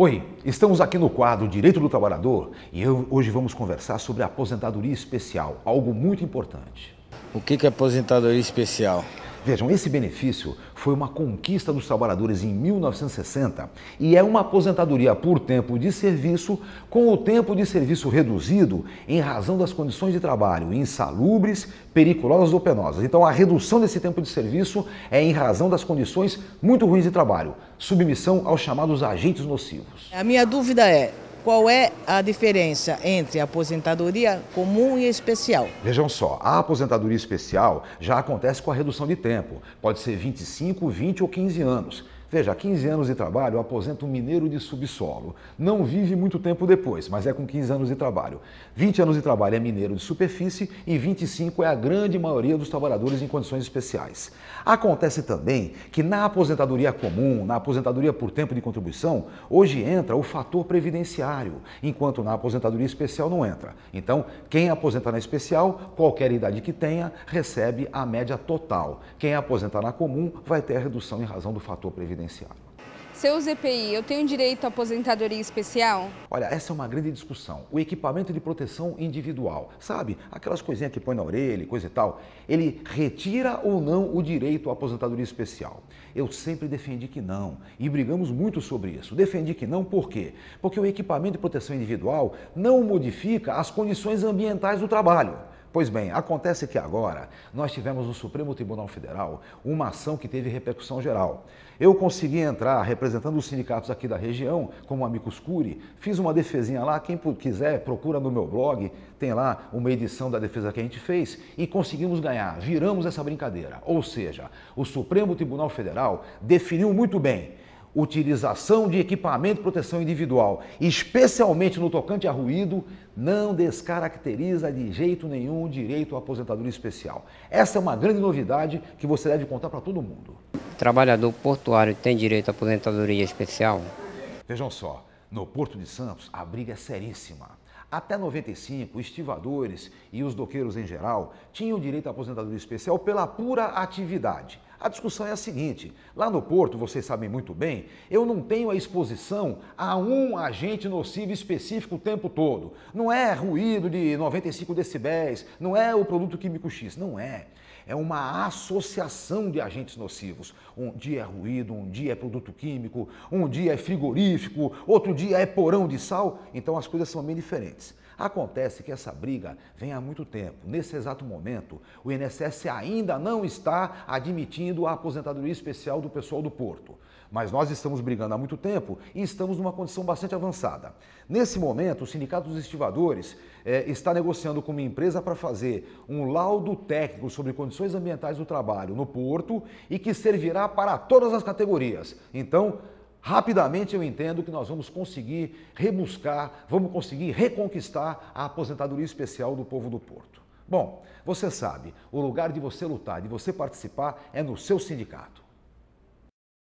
Oi, estamos aqui no quadro Direito do Trabalhador e eu, hoje vamos conversar sobre aposentadoria especial, algo muito importante. O que é aposentadoria especial? Vejam, esse benefício foi uma conquista dos trabalhadores em 1960 e é uma aposentadoria por tempo de serviço com o tempo de serviço reduzido em razão das condições de trabalho insalubres, periculosas ou penosas. Então, a redução desse tempo de serviço é em razão das condições muito ruins de trabalho, submissão aos chamados agentes nocivos. A minha dúvida é: qual é a diferença entre a aposentadoria comum e especial? Vejam só, a aposentadoria especial já acontece com a redução de tempo, pode ser 25, 20 ou 15 anos. Veja, 15 anos de trabalho, aposenta um mineiro de subsolo. Não vive muito tempo depois, mas é com 15 anos de trabalho. 20 anos de trabalho é mineiro de superfície e 25 é a grande maioria dos trabalhadores em condições especiais. Acontece também que na aposentadoria comum, na aposentadoria por tempo de contribuição, hoje entra o fator previdenciário, enquanto na aposentadoria especial não entra. Então, quem aposenta na especial, qualquer idade que tenha, recebe a média total. Quem aposenta na comum vai ter a redução em razão do fator previdenciário previdenciário. Seu ZPI, eu tenho direito à aposentadoria especial? Olha, essa é uma grande discussão. O equipamento de proteção individual, sabe? Aquelas coisinhas que põe na orelha, coisa e tal. Ele retira ou não o direito à aposentadoria especial? Eu sempre defendi que não. E brigamos muito sobre isso. Defendi que não por quê? Porque o equipamento de proteção individual não modifica as condições ambientais do trabalho. Pois bem, acontece que agora nós tivemos no Supremo Tribunal Federal uma ação que teve repercussão geral. Eu consegui entrar representando os sindicatos aqui da região, como Amicus Curi, fiz uma defesinha lá, quem quiser procura no meu blog, tem lá uma edição da defesa que a gente fez e conseguimos ganhar, viramos essa brincadeira. Ou seja, o Supremo Tribunal Federal definiu muito bem utilização de equipamento de proteção individual, especialmente no tocante a ruído, não descaracteriza de jeito nenhum o direito à aposentadoria especial. Essa é uma grande novidade que você deve contar para todo mundo. trabalhador portuário tem direito à aposentadoria especial? Vejam só, no Porto de Santos a briga é seríssima. Até 95, estivadores e os doqueiros em geral tinham direito à aposentadoria especial pela pura atividade. A discussão é a seguinte: lá no Porto, vocês sabem muito bem, eu não tenho a exposição a um agente nocivo específico o tempo todo. Não é ruído de 95 decibéis, não é o produto químico X, não é. É uma associação de agentes nocivos. Um dia é ruído, um dia é produto químico, um dia é frigorífico, outro dia é porão de sal. Então as coisas são bem diferentes. Acontece que essa briga vem há muito tempo. Nesse exato momento, o INSS ainda não está admitindo a aposentadoria especial do pessoal do Porto. Mas nós estamos brigando há muito tempo e estamos numa condição bastante avançada. Nesse momento, o Sindicato dos Estivadores é, está negociando com uma empresa para fazer um laudo técnico sobre condições ambientais do trabalho no porto e que servirá para todas as categorias. Então, Rapidamente eu entendo que nós vamos conseguir rebuscar, vamos conseguir reconquistar a aposentadoria especial do povo do Porto. Bom, você sabe, o lugar de você lutar, de você participar é no seu sindicato.